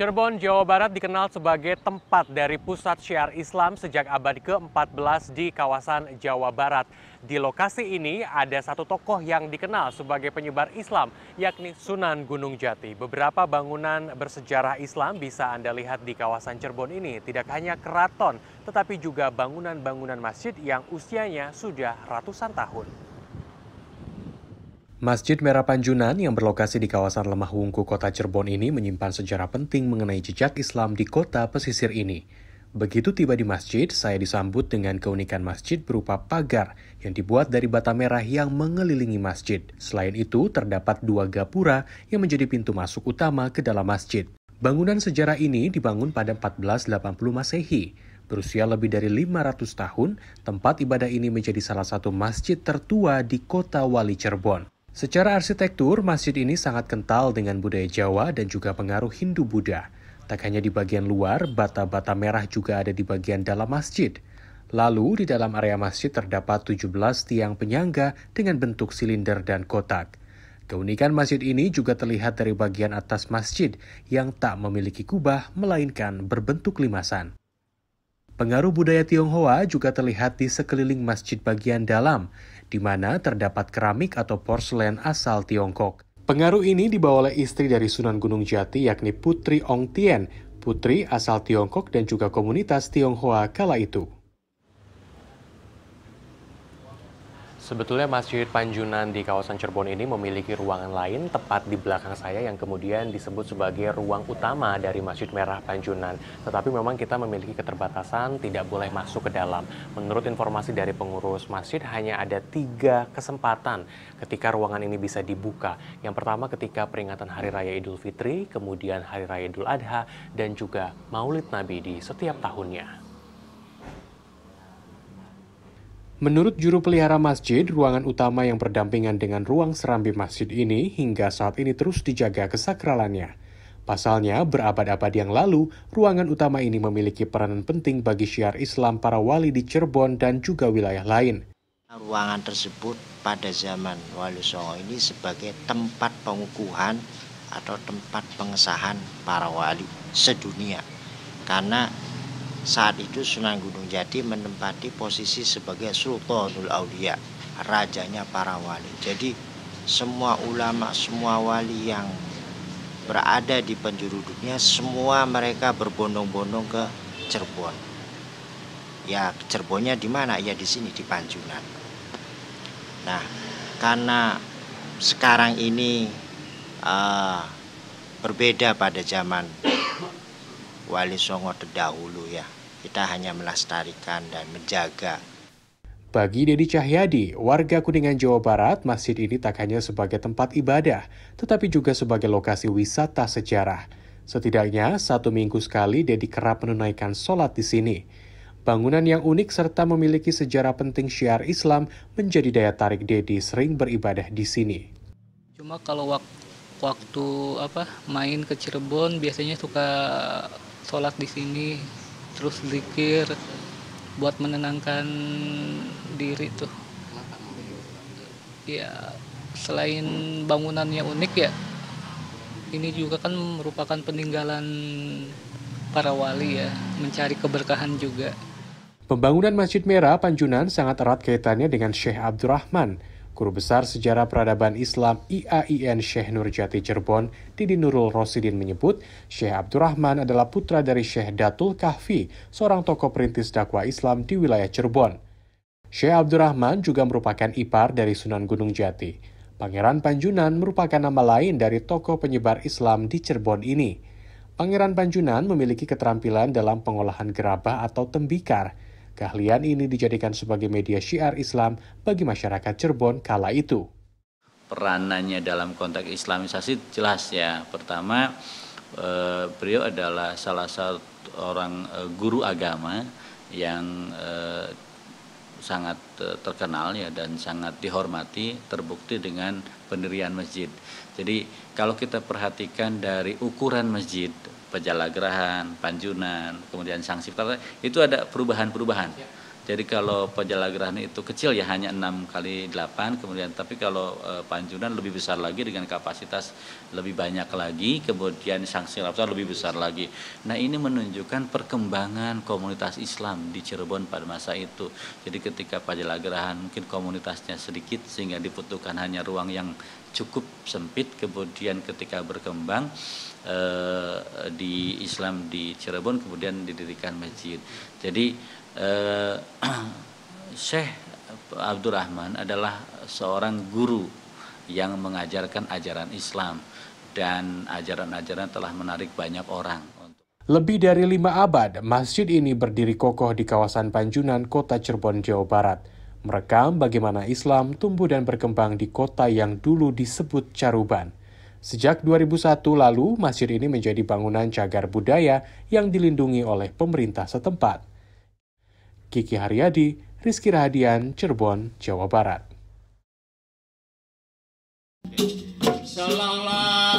Cirebon, Jawa Barat dikenal sebagai tempat dari pusat syiar Islam sejak abad ke-14 di kawasan Jawa Barat. Di lokasi ini ada satu tokoh yang dikenal sebagai penyebar Islam, yakni Sunan Gunung Jati. Beberapa bangunan bersejarah Islam bisa Anda lihat di kawasan Cirebon ini. Tidak hanya keraton, tetapi juga bangunan-bangunan masjid yang usianya sudah ratusan tahun. Masjid Merah Panjunan yang berlokasi di kawasan Lemah Wungku, kota Cirebon ini menyimpan sejarah penting mengenai jejak Islam di kota pesisir ini. Begitu tiba di masjid, saya disambut dengan keunikan masjid berupa pagar yang dibuat dari bata merah yang mengelilingi masjid. Selain itu, terdapat dua gapura yang menjadi pintu masuk utama ke dalam masjid. Bangunan sejarah ini dibangun pada 1480 Masehi. Berusia lebih dari 500 tahun, tempat ibadah ini menjadi salah satu masjid tertua di kota Wali Cirebon. Secara arsitektur, masjid ini sangat kental dengan budaya Jawa dan juga pengaruh Hindu-Buddha. Tak hanya di bagian luar, bata-bata merah juga ada di bagian dalam masjid. Lalu, di dalam area masjid terdapat 17 tiang penyangga dengan bentuk silinder dan kotak. Keunikan masjid ini juga terlihat dari bagian atas masjid yang tak memiliki kubah melainkan berbentuk limasan. Pengaruh budaya Tionghoa juga terlihat di sekeliling masjid bagian dalam, di mana terdapat keramik atau porselen asal Tiongkok. Pengaruh ini dibawa oleh istri dari Sunan Gunung Jati yakni Putri Ong Tien, putri asal Tiongkok dan juga komunitas Tionghoa kala itu. Sebetulnya Masjid Panjunan di kawasan Cirebon ini memiliki ruangan lain tepat di belakang saya yang kemudian disebut sebagai ruang utama dari Masjid Merah Panjunan. Tetapi memang kita memiliki keterbatasan tidak boleh masuk ke dalam. Menurut informasi dari pengurus masjid hanya ada tiga kesempatan ketika ruangan ini bisa dibuka. Yang pertama ketika peringatan Hari Raya Idul Fitri, kemudian Hari Raya Idul Adha, dan juga Maulid Nabi di setiap tahunnya. Menurut juru pelihara masjid, ruangan utama yang berdampingan dengan ruang serambi masjid ini hingga saat ini terus dijaga kesakralannya. Pasalnya, berabad-abad yang lalu, ruangan utama ini memiliki peranan penting bagi syiar Islam para wali di Cirebon dan juga wilayah lain. Ruangan tersebut pada zaman Wali Songo ini sebagai tempat pengukuhan atau tempat pengesahan para wali sedunia. Karena saat itu Sunan Gunung Jati menempati posisi sebagai Sultanul Aulia, rajanya para wali. Jadi semua ulama, semua wali yang berada di penjuru dunia, semua mereka berbondong-bondong ke Cirebon. Ya, Cirebonnya di mana? Ya di sini di Panjunan. Nah, karena sekarang ini uh, berbeda pada zaman Wali Songo terdahulu ya. Kita hanya melestarikan dan menjaga. Bagi Dedi Cahyadi, warga Kuningan Jawa Barat, masjid ini tak hanya sebagai tempat ibadah, tetapi juga sebagai lokasi wisata sejarah. Setidaknya satu minggu sekali Dedi kerap menunaikan sholat di sini. Bangunan yang unik serta memiliki sejarah penting syiar Islam menjadi daya tarik Dedi sering beribadah di sini. Cuma kalau waktu, waktu apa main ke Cirebon biasanya suka sholat di sini terus zikir buat menenangkan diri tuh ya selain bangunannya unik ya ini juga kan merupakan peninggalan para wali ya mencari keberkahan juga Pembangunan Masjid Merah Panjunan sangat erat kaitannya dengan Syekh Abdurrahman, Guru Besar Sejarah Peradaban Islam IAIN Syekh Nurjati Cirebon, Didi Nurul Rosidin menyebut, Syekh Abdurrahman adalah putra dari Syekh Datul Kahfi, seorang tokoh perintis dakwah Islam di wilayah Cirebon. Syekh Abdurrahman juga merupakan ipar dari Sunan Gunung Jati. Pangeran Panjunan merupakan nama lain dari tokoh penyebar Islam di Cirebon ini. Pangeran Panjunan memiliki keterampilan dalam pengolahan gerabah atau tembikar, Keahlian ini dijadikan sebagai media syiar Islam bagi masyarakat Cirebon kala itu. Peranannya dalam konteks Islamisasi jelas ya. Pertama, eh, beliau adalah salah satu orang eh, guru agama yang eh, sangat terkenal ya dan sangat dihormati terbukti dengan pendirian masjid. Jadi kalau kita perhatikan dari ukuran masjid Pejalagrahan, Panjunan, kemudian sanksi Sipta itu ada perubahan-perubahan. Ya. Jadi kalau Pejalagrahan itu kecil ya hanya 6 kali 8 kemudian tapi kalau e, Panjunan lebih besar lagi dengan kapasitas lebih banyak lagi kemudian sanksi laporan lebih besar lagi. Nah, ini menunjukkan perkembangan komunitas Islam di Cirebon pada masa itu. Jadi ketika Pejalagrahan mungkin komunitasnya sedikit sehingga dibutuhkan hanya ruang yang cukup sempit kemudian ketika berkembang eh, di Islam di Cirebon kemudian didirikan masjid. Jadi eh, Syekh Abdurrahman adalah seorang guru yang mengajarkan ajaran Islam dan ajaran-ajaran telah menarik banyak orang. Lebih dari lima abad, masjid ini berdiri kokoh di kawasan Panjunan, kota Cirebon, Jawa Barat merekam bagaimana Islam tumbuh dan berkembang di kota yang dulu disebut Caruban. Sejak 2001 lalu, masjid ini menjadi bangunan cagar budaya yang dilindungi oleh pemerintah setempat. Kiki Haryadi, Rizky Rahadian, Cirebon, Jawa Barat. Salam